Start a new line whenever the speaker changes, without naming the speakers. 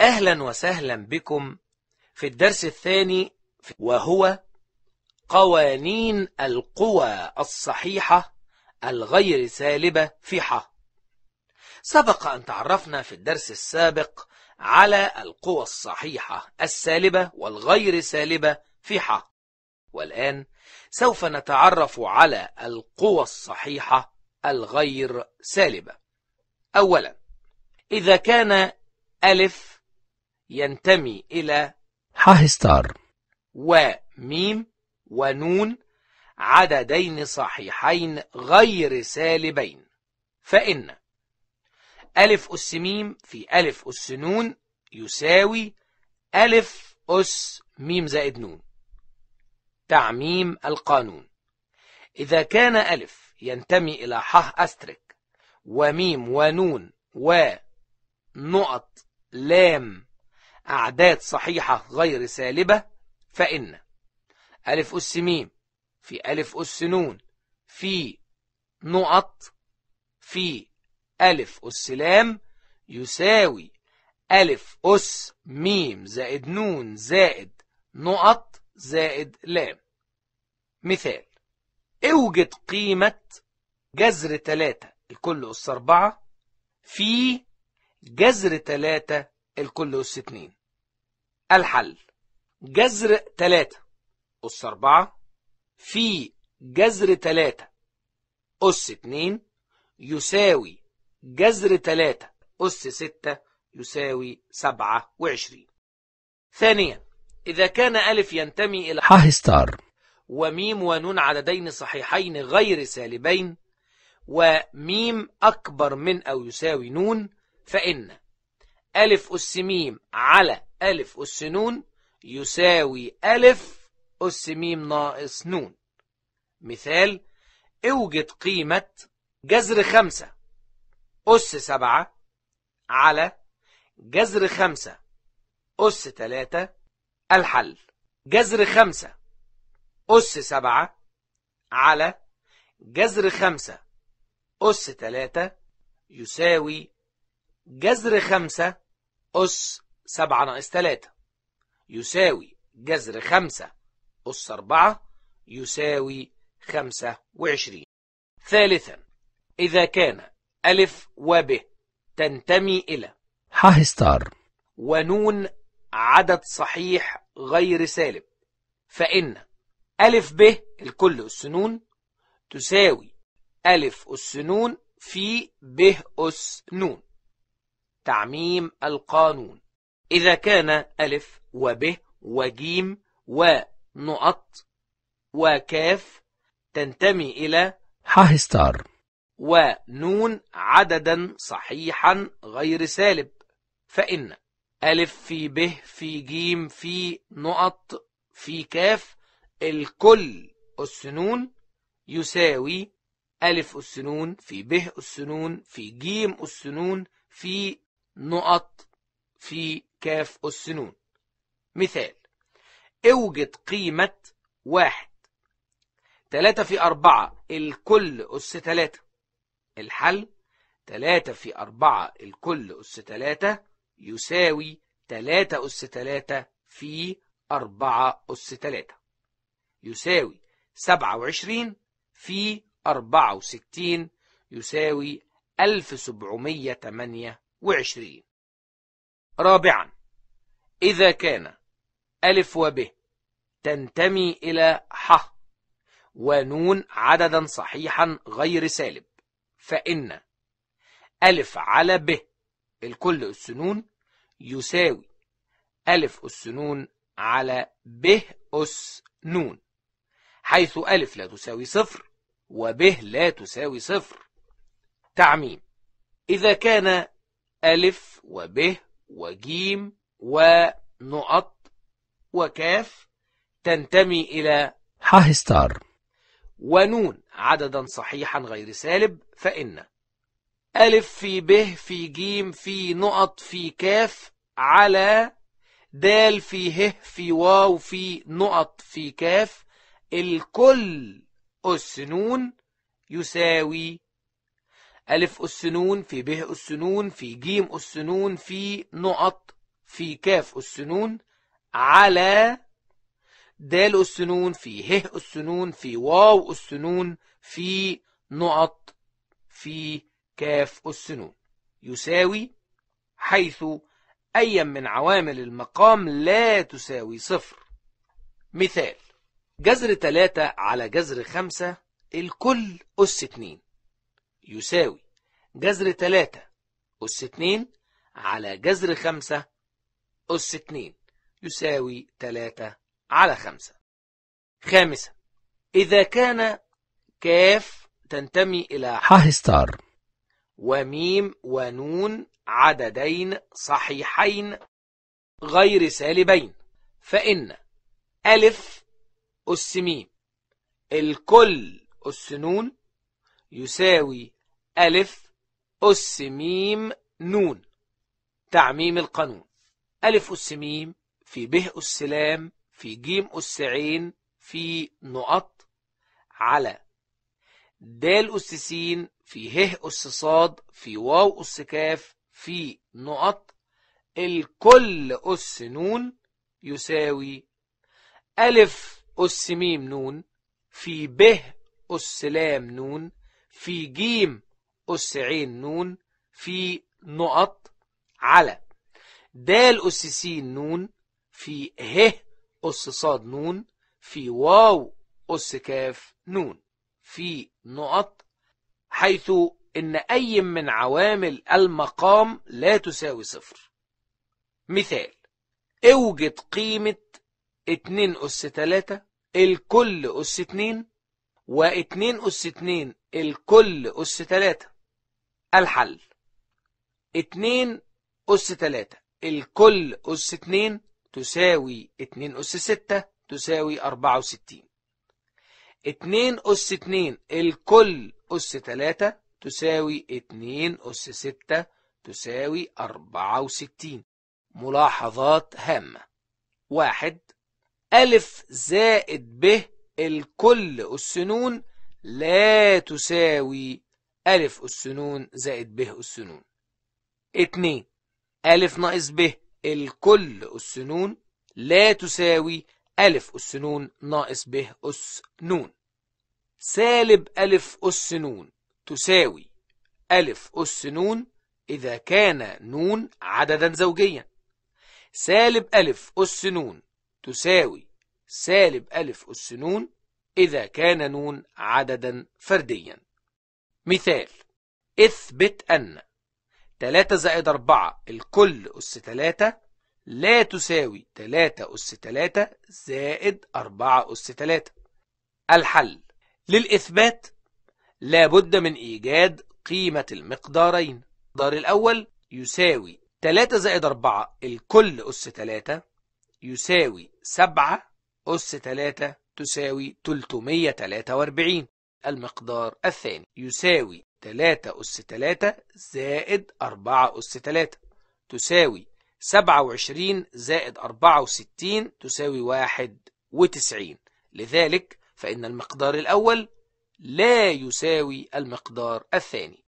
أهلا وسهلا بكم في الدرس الثاني وهو قوانين القوى الصحيحة الغير سالبة في ح سبق أن تعرفنا في الدرس السابق على القوى الصحيحة السالبة والغير سالبة في ح والآن سوف نتعرف على القوى الصحيحة الغير سالبة أولا إذا كان ألف ينتمي إلى
حاهستار
وميم ونون عددين صحيحين غير سالبين فإن ألف أس ميم في ألف أس نون يساوي ألف أس ميم زائد نون تعميم القانون إذا كان ألف ينتمي إلى ح أسترك وميم ونون ونقط لام أعداد صحيحة غير سالبة فإن ألف أس ميم في ألف أس نون في نقط في ألف أس لام يساوي ألف أس ميم زائد نون زائد نقط زائد لام مثال اوجد قيمة جذر تلاتة الكل أس أربعة في جذر تلاتة الكل أس اتنين الحل جذر تلاتة أس أربعة في جذر تلاتة أس اتنين يساوي جذر تلاتة أس ستة يساوي سبعة وعشرين ثانيا إذا كان ألف ينتمي إلى ح ستار وميم ونون عددين صحيحين غير سالبين وميم أكبر من أو يساوي نون فإن ألف أس ميم على ألف أس نون يساوي ألف أس ميم ناقص نون مثال اوجد قيمة جذر خمسة أس سبعة على جذر خمسة أس تلاتة الحل جذر خمسة أس سبعة على جذر خمسة أس تلاتة يساوي جذر خمسة أس سبعة ناقص تلاتة يساوي جذر خمسة أس أربعة يساوي خمسة وعشرين ثالثا إذا كان أ و ب تنتمي إلى
ح ححستار
ونون عدد صحيح غير سالب فإن أ ب الكل أس ن تساوي أ أس ن في ب أس ن تعميم القانون إذا كان ألف وب وجيم ونقط وكاف تنتمي إلى
حاهستار
ونون عددا صحيحا غير سالب فإن ألف في ب في جيم في نقط في كاف الكل السنون يساوي ألف السنون في ب السنون في جيم السنون في نقط في كاف السنون مثال اوجد قيمة واحد تلاتة في أربعة الكل أس تلاتة الحل تلاتة في أربعة الكل أس تلاتة يساوي تلاتة أس تلاتة في أربعة أس تلاتة يساوي سبعة وعشرين في أربعة وستين يساوي ألف سبعمية تمانية وعشرين رابعا إذا كان ألف وب تنتمي إلى ح ونون عددا صحيحا غير سالب فإن ألف على ب الكل السنون يساوي ألف السنون على ب أس نون حيث ألف لا تساوي صفر وب لا تساوي صفر تعميم إذا كان ألف وب وجيم ونقط وكاف تنتمي إلى
حاهستار
ونون عددا صحيحا غير سالب فإن ألف في ب في جيم في نقط في كاف على دال في ه في واو في نقط في كاف الكل أس نون يساوي ألف أس نون في به أس نون في جيم أس نون في نقط في كاف أس نون على دال أس نون في ه أس نون في واو أس نون في نقط في كاف أس نون يساوي حيث أي من عوامل المقام لا تساوي صفر مثال جذر 3 على جذر 5 الكل أس 2 يساوي جذر 3 أس 2 على جذر 5 أس 2 يساوي 3 على 5 خامسا إذا كان كاف تنتمي إلى ستار وميم ونون عددين صحيحين غير سالبين فإن ألف أس ميم الكل أس نون يساوي ألف أس ميم نون تعميم القانون ألف أس ميم في به أس لام في جيم أس عين في نقط على دال أس سين في ه أس صاد في واو أس كاف في نقط الكل أس نون يساوي ألف أس ميم نون في به أس لام نون في جيم أس عين نون في نقط على دال أس سين نون في ه أس صاد نون في واو أس كاف نون في نقط حيث إن أي من عوامل المقام لا تساوي صفر مثال اوجد قيمة 2 أس 3 الكل أس 2 و2 أس 2 الكل أس 3 الحل اتنين أس تلاتة الكل أس اتنين تساوي اتنين أس ستة تساوي أربعة وستين اتنين أس اتنين الكل أس تلاتة تساوي اتنين أس ستة تساوي أربعة وستين ملاحظات هامة واحد ألف زائد ب الكل أس نون لا تساوي أ أس ن زائد ب أس ن اتنين أ ناقص ب الكل أس ن لا تساوي أ أس ن ناقص ب أس ن سالب أ أس ن تساوي أ أس ن إذا كان ن عددا زوجيا سالب أ أس ن تساوي سالب أ أس ن إذا كان ن عددا فرديا مثال اثبت أن 3 زائد 4 الكل أس 3 لا تساوي 3 أس 3 زائد 4 أس 3 الحل للإثبات لابد من إيجاد قيمة المقدارين المقدار الأول يساوي 3 زائد 4 الكل أس 3 يساوي 7 أس 3 تساوي 343 المقدار الثاني يساوي 3 أس 3 زائد 4 أس 3 تساوي 27 زائد 64 تساوي 91 لذلك فإن المقدار الأول لا يساوي المقدار الثاني